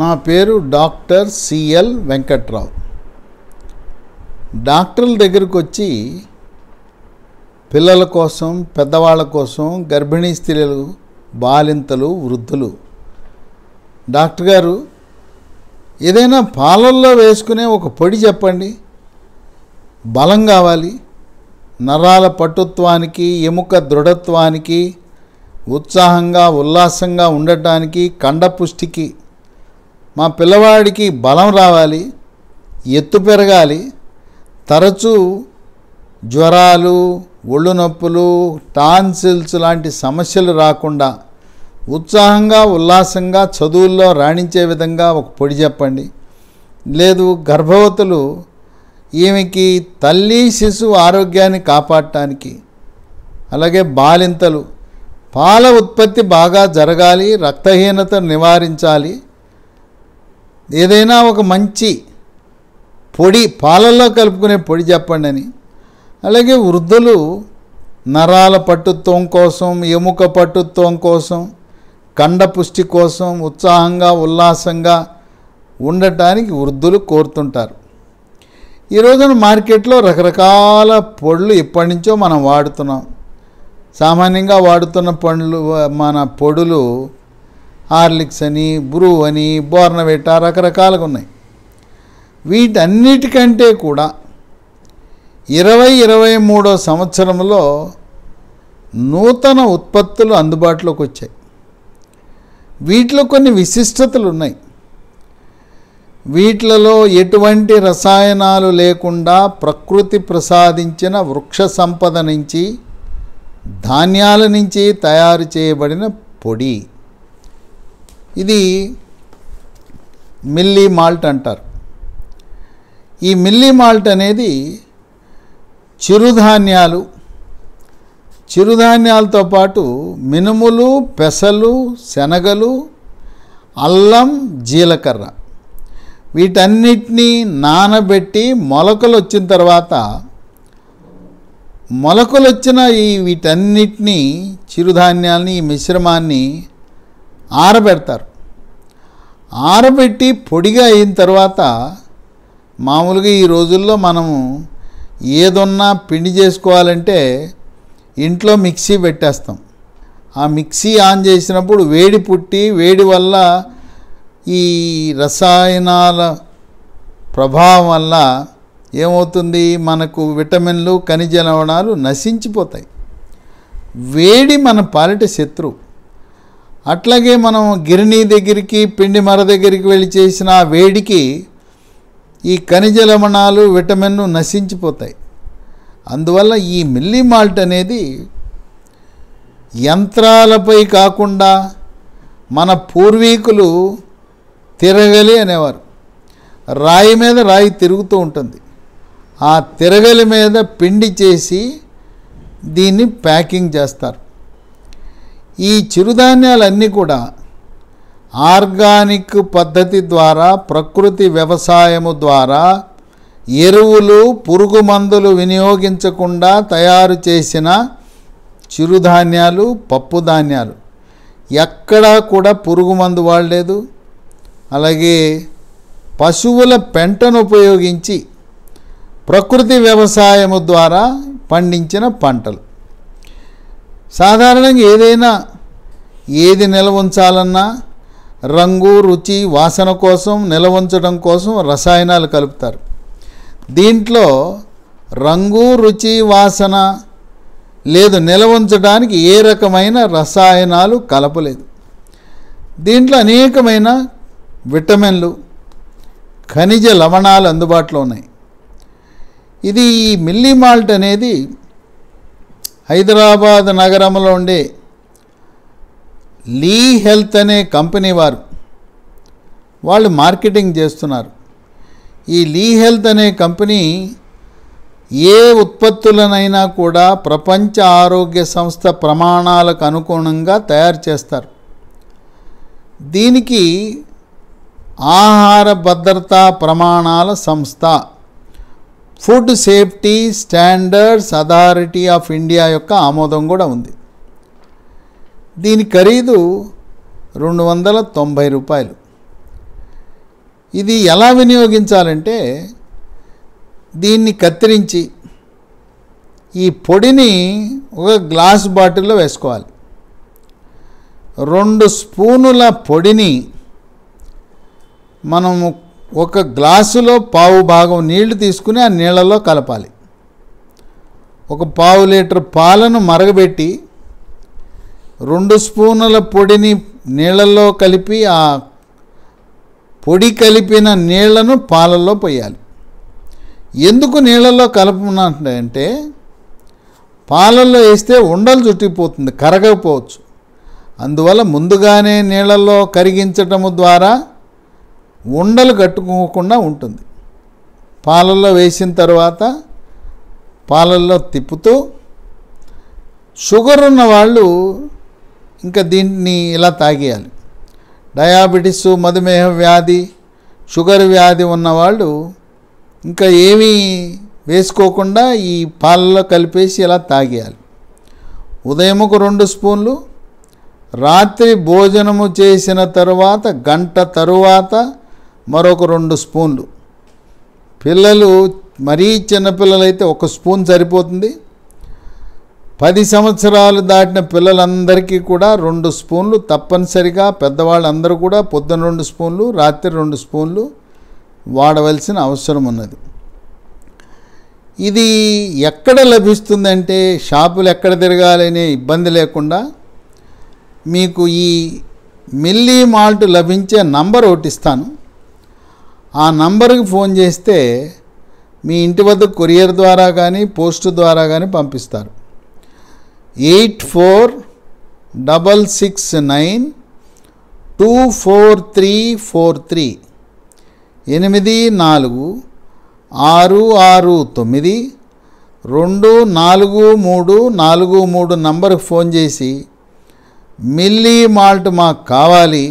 నా పేరు doctor C L Venkatrao డాక్టర్ల దగ్గరకు వచ్చి పిల్లల కోసం పెద్దవాళ్ళ కోసం గర్భిణీ స్త్రీలు బాలింతలు వృద్ధులు డాక్టర్ గారు ఏదైనా పాలల్లో వేసుకునే ఒక పొడి చెప్పండి బలం కావాలి నరాల పటుత్వానికి ఎముక దృఢత్వానికి ఉత్సాహంగా ఉల్లాసంగా ఉండటానికి కండపుష్టికి మా పిల్లవాడికి బలం రావాలి ఎత్తు పెరగాలి తరచూ జ్వరాలు ఒళ్ళు నొప్పులు టాన్సిల్స్ లాంటి సమస్యలు రాకుండా ఉత్సాహంగా ఉల్లాసంగా చదువుల్లో రాణించే విధంగా ఒక పొడి చెప్పండి లేదు గర్భవతులు ఈమెకి తల్లి శిశువు ఆరోగ్యాన్ని కాపాడటానికి అలాగే బాలింతలు పాల ఉత్పత్తి బాగా జరగాలి రక్తహీనతను నివారించాలి ఏదైనా ఒక మంచి పొడి పాలల్లో కలుపుకునే పొడి చెప్పండి అని అలాగే వృద్ధులు నరాల పట్టుత్వం కోసం ఎముక పట్టుత్వం కోసం కండ పుష్టి కోసం ఉత్సాహంగా ఉల్లాసంగా ఉండటానికి వృద్ధులు కోరుతుంటారు ఈ రోజున మార్కెట్లో రకరకాల పొడులు ఇప్పటి నుంచో మనం వాడుతున్నాం సామాన్యంగా వాడుతున్న పండ్లు మన పొడులు హార్లిక్స్ అని బ్రూ అని బోర్నవేట రకరకాలుగా ఉన్నాయి వీటన్నిటికంటే కూడా ఇరవై ఇరవై మూడో సంవత్సరంలో నూతన ఉత్పత్తులు అందుబాటులోకి వచ్చాయి వీటిలో కొన్ని విశిష్టతలు ఉన్నాయి వీటిలలో ఎటువంటి రసాయనాలు లేకుండా ప్రకృతి ప్రసాదించిన వృక్ష సంపద నుంచి ధాన్యాల నుంచి తయారు చేయబడిన పొడి ఇది మిల్లీ మాల్ట్ అంటారు ఈ మిల్లీ మాల్ట్ అనేది చిరుధాన్యాలు చిరుధాన్యాలతో పాటు మినుములు పెసలు శనగలు అల్లం జీలకర్ర వీటన్నిటినీ నానబెట్టి మొలకలు వచ్చిన తర్వాత మొలకలు వచ్చిన ఈ వీటన్నిటినీ చిరుధాన్యాలని ఈ మిశ్రమాన్ని ఆరబెడతారు ఆరబెట్టి పొడిగా అయిన తర్వాత మామూలుగా ఈ రోజుల్లో మనము ఏదున్నా పిండి చేసుకోవాలంటే ఇంట్లో మిక్సీ పెట్టేస్తాం ఆ మిక్సీ ఆన్ చేసినప్పుడు వేడి పుట్టి వేడి వల్ల ఈ రసాయనాల ప్రభావం వల్ల ఏమవుతుంది మనకు విటమిన్లు ఖనిజ లవణాలు నశించిపోతాయి వేడి మన పాలిట శత్రువు అట్లాగే మనం గిరిని దగ్గరికి పిండి మర దగ్గరికి వెళ్ళి చేసిన వేడికి ఈ ఖనిజ లవణాలు విటమిన్లు నశించిపోతాయి అందువల్ల ఈ మిల్లీ మాల్ట్ అనేది యంత్రాలపై కాకుండా మన పూర్వీకులు తిరగలి అనేవారు రాయి మీద రాయి తిరుగుతూ ఉంటుంది ఆ తిరగలి మీద పిండి చేసి దీన్ని ప్యాకింగ్ చేస్తారు ఈ చిరుధాన్యాలన్నీ కూడా ఆర్గానిక్ పద్ధతి ద్వారా ప్రకృతి వ్యవసాయము ద్వారా ఎరువులు పురుగు మందులు వినియోగించకుండా తయారు చేసిన చిరుధాన్యాలు పప్పు ధాన్యాలు ఎక్కడా కూడా పురుగు మందు వాడలేదు అలాగే పశువుల పెంటను ఉపయోగించి ప్రకృతి వ్యవసాయము ద్వారా పండించిన పంటలు సాధారణంగా ఏదైనా ఏది నిల్వ ఉంచాలన్నా రంగు రుచి వాసన కోసం నిల్వ ఉంచడం కోసం రసాయనాలు కలుపుతారు దీంట్లో రంగు రుచి వాసన లేదు నిల్వ ఉంచడానికి ఏ రకమైన రసాయనాలు కలపలేదు దీంట్లో అనేకమైన విటమిన్లు ఖనిజ లవణాలు అందుబాటులో ఉన్నాయి ఇది ఈ మిల్లీ మాల్ట్ అనేది హైదరాబాద్ నగరంలో ఉండే లీ హెల్త్ అనే కంపెనీ వారు వాళ్ళు మార్కెటింగ్ చేస్తున్నారు ఈ లీ హెల్త్ అనే కంపెనీ ఏ ఉత్పత్తులనైనా కూడా ప్రపంచ ఆరోగ్య సంస్థ ప్రమాణాలకు అనుగుణంగా తయారు చేస్తారు దీనికి ఆహార భద్రతా ప్రమాణాల సంస్థ food safety standards authority of India యొక్క ఆమోదం కూడా ఉంది దీని ఖరీదు రెండు వందల తొంభై రూపాయలు ఇది ఎలా వినియోగించాలంటే దీన్ని కత్తిరించి ఈ పొడిని ఒక గ్లాస్ బాటిల్లో వేసుకోవాలి రెండు స్పూనుల పొడిని మనము ఒక గ్లాసులో పావు భాగం నీళ్లు తీసుకుని ఆ నీళ్ళలో కలపాలి ఒక పావు లీటర్ పాలను మరగబెట్టి రెండు స్పూనుల పొడిని నీళ్ళల్లో కలిపి ఆ పొడి కలిపిన నీళ్లను పాలల్లో పోయాలి ఎందుకు నీళ్ళల్లో కలపంటే పాలల్లో వేస్తే ఉండలు చుట్టిపోతుంది కరగకపోవచ్చు అందువల్ల ముందుగానే నీళ్ళల్లో కరిగించటము ద్వారా ఉండలు కట్టుకోకుండా ఉంటుంది పాలల్లో వేసిన తర్వాత పాలల్లో తిప్పుతూ షుగర్ ఉన్న వాళ్ళు ఇంకా దీన్ని ఇలా తాగేయాలి డయాబెటీస్ మధుమేహ వ్యాధి షుగర్ వ్యాధి ఉన్నవాళ్ళు ఇంకా ఏమీ వేసుకోకుండా ఈ పాలలో కలిపేసి ఇలా తాగేయాలి ఉదయముకు రెండు స్పూన్లు రాత్రి భోజనము చేసిన తరువాత గంట తరువాత మరొక రెండు స్పూన్లు పిల్లలు మరీ చిన్నపిల్లలైతే ఒక స్పూన్ సరిపోతుంది పది సంవత్సరాలు దాటిన పిల్లలందరికీ కూడా రెండు స్పూన్లు తప్పనిసరిగా పెద్దవాళ్ళందరూ కూడా పొద్దున రెండు స్పూన్లు రాత్రి రెండు స్పూన్లు వాడవలసిన అవసరం ఉన్నది ఇది ఎక్కడ లభిస్తుందంటే షాపులు ఎక్కడ తిరగాలనే ఇబ్బంది లేకుండా మీకు ఈ మిల్లీ మాల్ట్ లభించే నంబర్ ఒకటిస్తాను ఆ నంబర్కి ఫోన్ చేస్తే మీ ఇంటి వద్ద కొరియర్ ద్వారా కానీ పోస్ట్ ద్వారా కానీ పంపిస్తారు eight four double six nine two four three four three ఎనిమిది నాలుగు ఆరు ఆరు తొమ్మిది రెండు నాలుగు మూడు నాలుగు మూడు నంబర్కి ఫోన్ చేసి మిల్లీ మాల్ట్ మాకు కావాలి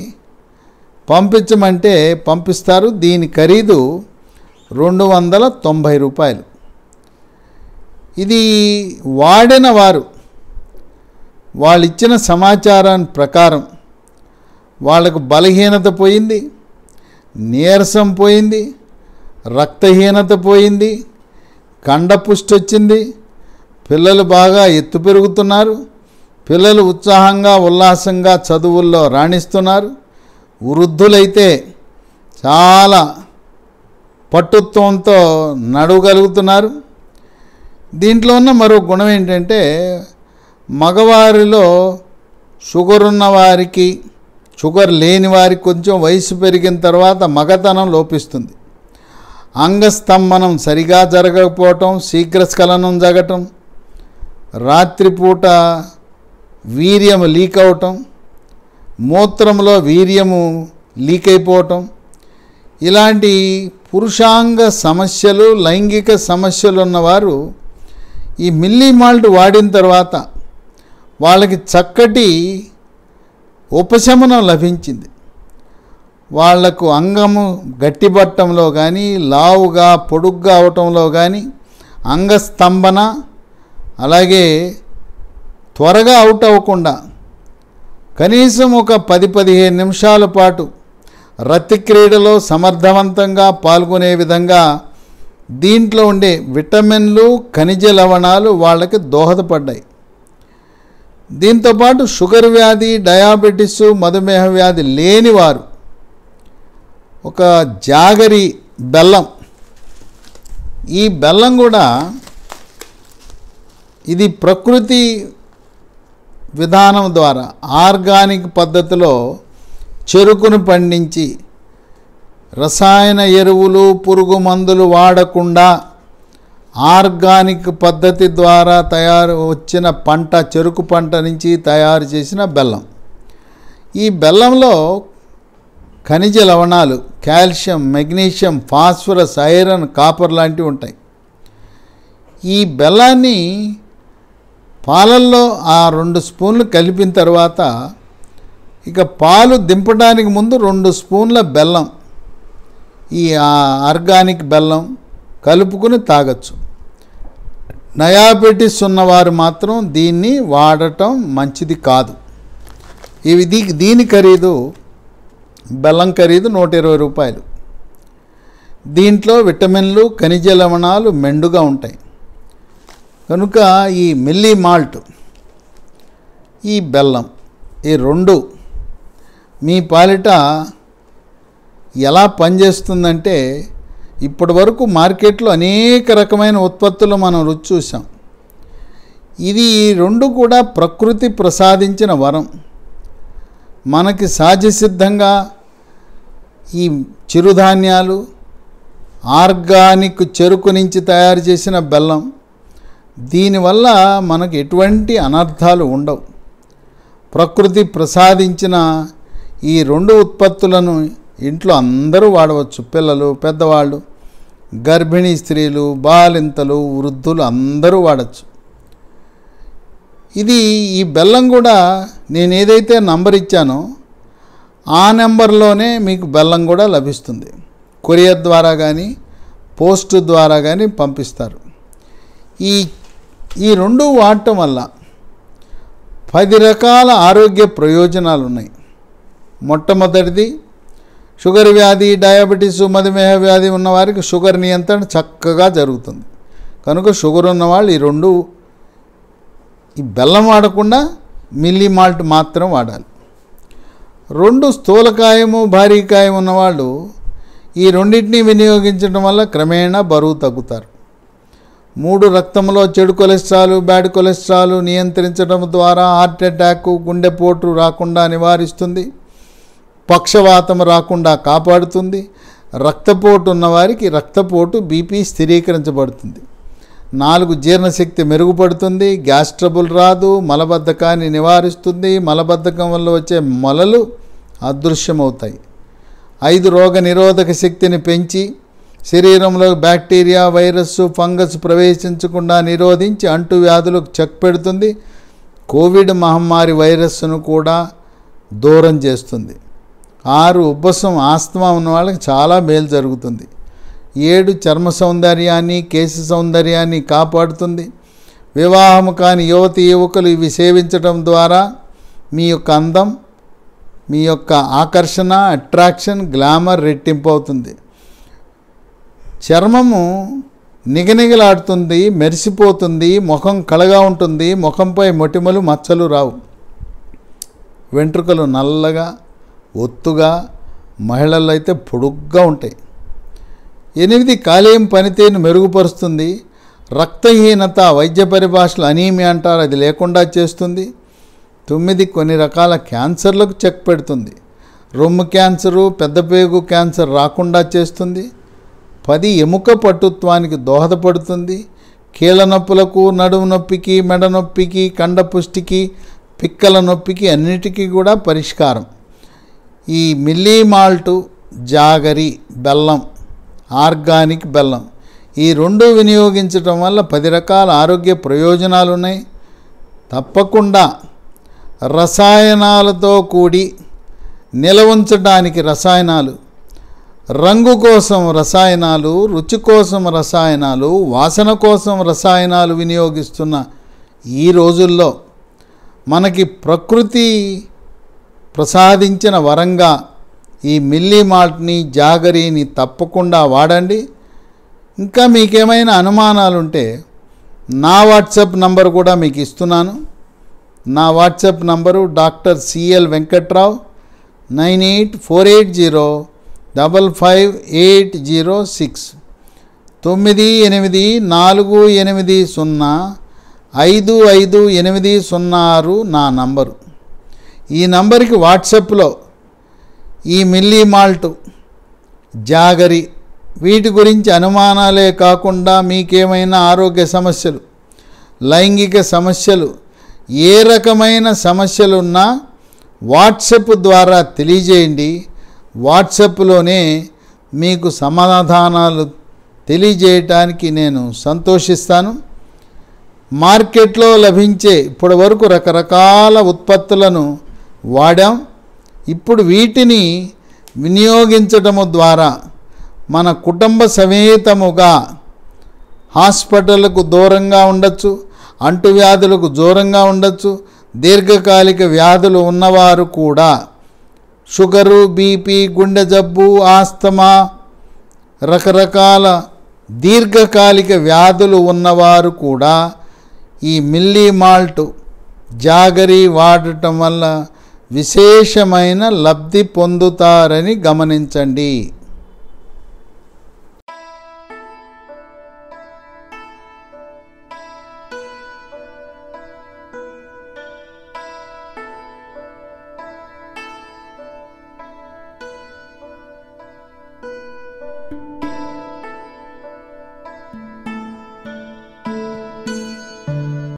పంపించమంటే పంపిస్తారు దీని ఖరీదు రెండు వందల తొంభై రూపాయలు ఇది వాడిన వారు వాళ్ళిచ్చిన సమాచారాన్ని ప్రకారం వాళ్ళకు బలహీనత పోయింది నీరసం పోయింది రక్తహీనత పోయింది కండపుష్టి వచ్చింది పిల్లలు బాగా ఎత్తు పెరుగుతున్నారు పిల్లలు ఉత్సాహంగా ఉల్లాసంగా చదువుల్లో రాణిస్తున్నారు వృద్ధులైతే చాలా పట్టుత్వంతో నడవగలుగుతున్నారు దీంట్లో ఉన్న మరో గుణం ఏంటంటే మగవారిలో షుగర్ ఉన్నవారికి షుగర్ లేని వారికి కొంచెం వయసు పెరిగిన తర్వాత మగతనం లోపిస్తుంది అంగస్తంభనం సరిగా జరగకపోవటం శీఘ్రస్ఖలనం జరగటం రాత్రిపూట వీర్యం లీక్ అవటం మూత్రంలో వీర్యము లీక్ అయిపోవటం ఇలాంటి పురుషాంగ సమస్యలు లైంగిక సమస్యలు ఉన్నవారు ఈ మిల్లీ మాల్ట్ వాడిన తర్వాత వాళ్ళకి చక్కటి ఉపశమనం లభించింది వాళ్లకు అంగము గట్టిబట్టంలో కానీ లావుగా పొడుగ్గా అవటంలో కానీ అంగస్తంభన అలాగే త్వరగా అవుట్ అవ్వకుండా కనీసం ఒక పది పదిహేను నిమిషాల పాటు రతి క్రీడలో సమర్థవంతంగా పాల్గొనే విధంగా దీంట్లో ఉండే విటమిన్లు ఖనిజ లవణాలు వాళ్ళకి దోహదపడ్డాయి దీంతోపాటు షుగర్ వ్యాధి డయాబెటిస్ మధుమేహ వ్యాధి లేనివారు ఒక జాగరి బెల్లం ఈ బెల్లం కూడా ఇది ప్రకృతి విధానం ద్వారా ఆర్గానిక్ పద్ధతిలో చెరుకును పండించి రసాయన ఎరువులు పురుగు మందులు వాడకుండా ఆర్గానిక్ పద్ధతి ద్వారా తయారు వచ్చిన పంట చెరుకు పంట నుంచి తయారు చేసిన బెల్లం ఈ బెల్లంలో ఖనిజ లవణాలు calcium magnesium phosphorus iron copper లాంటివి ఉంటాయి ఈ బెల్లాన్ని పాలల్లో ఆ రెండు స్పూన్లు కలిపిన తర్వాత ఇక పాలు దింపడానికి ముందు రెండు స్పూన్ల బెల్లం ఈ ఆర్గానిక్ బెల్లం కలుపుకుని తాగచ్చు నయాబెటిస్ ఉన్నవారు మాత్రం దీన్ని వాడటం మంచిది కాదు ఇవి దీ దీని ఖరీదు బెల్లం ఖరీదు నూట ఇరవై రూపాయలు దీంట్లో విటమిన్లు ఖనిజ లవణాలు మెండుగా ఉంటాయి కనుక ఈ మిల్లీ మాల్ట్ ఈ బెల్లం ఈ రెండు మీ పాలిట ఎలా పనిచేస్తుందంటే ఇప్పటి వరకు మార్కెట్లో అనేక రకమైన ఉత్పత్తులు మనం రుచి చూసాం ఇది రెండు కూడా ప్రకృతి ప్రసాదించిన వరం మనకి సహజసిద్ధంగా ఈ చిరుధాన్యాలు ఆర్గానిక్ చెరుకు నుంచి తయారు చేసిన బెల్లం దీనివల్ల మనకు ఎటువంటి అనర్థాలు ఉండవు ప్రకృతి ప్రసాదించిన ఈ రెండు ఉత్పత్తులను ఇంట్లో అందరూ వాడవచ్చు పిల్లలు పెద్దవాళ్ళు గర్భిణీ స్త్రీలు బాలింతలు వృద్ధులు అందరూ వాడచ్చు ఇది ఈ బెల్లం కూడా నేను ఏదైతే నంబర్ ఇచ్చానో ఆ నెంబర్లోనే మీకు బెల్లం కూడా లభిస్తుంది కొరియర్ ద్వారా కానీ పోస్ట్ ద్వారా కానీ పంపిస్తారు ఈ ఈ రెండు వాడటం వల్ల పది రకాల ఆరోగ్య ప్రయోజనాలు ఉన్నాయి మొట్టమొదటిది షుగర్ వ్యాధి డయాబెటీస్ మధుమేహ వ్యాధి ఉన్నవారికి షుగర్ నియంత్రణ చక్కగా జరుగుతుంది కనుక షుగర్ ఉన్నవాళ్ళు ఈ రెండు ఈ బెల్లం వాడకుండా మిల్లీ మాల్ట్ మాత్రం వాడాలి రెండు స్థూలకాయము భారీకాయం ఉన్నవాళ్ళు ఈ రెండింటినీ వినియోగించడం వల్ల క్రమేణా బరువు తగ్గుతారు మూడు రక్తంలో చెడు కొలెస్ట్రాల్ బ్యాడ్ కొలెస్ట్రాల్ నియంత్రించడం ద్వారా హార్ట్ అటాక్ గుండెపోటు రాకుండా నివారిస్తుంది పక్షవాతం రాకుండా కాపాడుతుంది రక్తపోటు ఉన్నవారికి రక్తపోటు బీపీ స్థిరీకరించబడుతుంది నాలుగు జీర్ణశక్తి మెరుగుపడుతుంది గ్యాస్ ట్రబుల్ రాదు మలబద్ధకాన్ని నివారిస్తుంది మలబద్ధకం వల్ల వచ్చే మొలలు అదృశ్యమవుతాయి ఐదు రోగ నిరోధక శక్తిని పెంచి శరీరంలో బ్యాక్టీరియా వైరస్ ఫంగస్ ప్రవేశించకుండా నిరోధించి అంటువ్యాధులకు చెక్ పెడుతుంది కోవిడ్ మహమ్మారి వైరస్ను కూడా దూరం చేస్తుంది ఆరు ఉబ్బసం ఆస్తమా ఉన్న వాళ్ళకి చాలా మేలు జరుగుతుంది ఏడు చర్మ సౌందర్యాన్ని కేశ సౌందర్యాన్ని కాపాడుతుంది వివాహం కాని యువతి యువకులు ఇవి సేవించడం ద్వారా మీ యొక్క అందం మీ యొక్క ఆకర్షణ అట్రాక్షన్ గ్లామర్ రెట్టింపు అవుతుంది చర్మము నిగనిగలాడుతుంది మెరిసిపోతుంది ముఖం కళగా ఉంటుంది ముఖంపై మొటిమలు మచ్చలు రావు వెంట్రుకలు నల్లగా ఒత్తుగా మహిళలు అయితే పొడుగ్గా ఉంటాయి ఎనిమిది కాలేయం పనితీరును మెరుగుపరుస్తుంది రక్తహీనత వైద్య పరిభాషలు అనీమి అంటారు అది లేకుండా చేస్తుంది తొమ్మిది కొన్ని రకాల క్యాన్సర్లకు చెక్ పెడుతుంది రొమ్ము క్యాన్సరు పెద్దపేగు క్యాన్సర్ రాకుండా చేస్తుంది పది ఎముక పట్టుత్వానికి దోహదపడుతుంది కీళ్ళ నొప్పులకు నడుము నొప్పికి మెడ నొప్పికి కండపుష్టికి పిక్కల నొప్పికి అన్నిటికీ కూడా పరిష్కారం ఈ మిల్లీ మాల్టు జాగరి బెల్లం ఆర్గానిక్ బెల్లం ఈ రెండు వినియోగించటం వల్ల పది రకాల ఆరోగ్య ప్రయోజనాలు ఉన్నాయి తప్పకుండా రసాయనాలతో కూడి నిలవంచడానికి రసాయనాలు రంగు కోసం రసాయనాలు రుచి కోసం రసాయనాలు వాసన కోసం రసాయనాలు వినియోగిస్తున్న ఈ రోజుల్లో మనకి ప్రకృతి ప్రసాదించిన వరంగా ఈ మిల్లీ మాల్ట్ని జాగరీని తప్పకుండా వాడండి ఇంకా మీకేమైనా అనుమానాలుంటే నా వాట్సాప్ నంబర్ కూడా మీకు ఇస్తున్నాను నా WhatsApp number doctor C L Venkatrao nine eight four eight zero double five eight zero six తొమ్మిది ఎనిమిది నాలుగు ఎనిమిది సున్నా ఐదు ఐదు ఎనిమిది సున్నా ఆరు నా నంబరు ఈ నంబరుకి వాట్సాప్లో ఈ మిల్లీ మాల్ట్ జాగరి వీటి గురించి అనుమానాలే కాకుండా మీకేమైనా ఆరోగ్య సమస్యలు లైంగిక సమస్యలు ఏ రకమైన సమస్యలున్నా వాట్సప్ ద్వారా తెలియజేయండి వాట్సప్లోనే మీకు సమాధానాలు తెలియజేయటానికి నేను సంతోషిస్తాను మార్కెట్లో లభించే ఇప్పటి వరకు రకరకాల ఉత్పత్తులను వాడాం ఇప్పుడు వీటిని వినియోగించటము ద్వారా మన కుటుంబ సమేతముగా హాస్పిటళ్లకు దూరంగా ఉండొచ్చు అంటువ్యాధులకు దూరంగా ఉండొచ్చు దీర్ఘకాలిక వ్యాధులు ఉన్నవారు కూడా షుగరు బీపీ గుండె జబ్బు ఆస్తమా రకరకాల దీర్ఘకాలిక వ్యాధులు ఉన్నవారు కూడా ఈ మిల్లీ మాల్ట్ జాగరి వాడటం వల్ల విశేషమైన లబ్ధి పొందుతారని గమనించండి